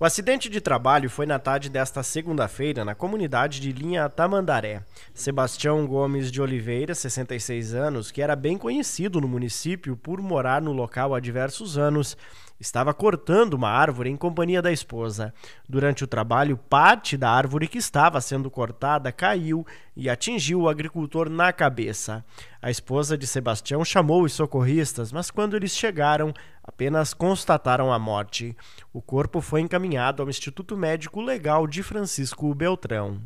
O acidente de trabalho foi na tarde desta segunda-feira na comunidade de Linha Tamandaré. Sebastião Gomes de Oliveira, 66 anos, que era bem conhecido no município por morar no local há diversos anos, estava cortando uma árvore em companhia da esposa. Durante o trabalho, parte da árvore que estava sendo cortada caiu e atingiu o agricultor na cabeça. A esposa de Sebastião chamou os socorristas, mas quando eles chegaram, Apenas constataram a morte. O corpo foi encaminhado ao Instituto Médico Legal de Francisco Beltrão.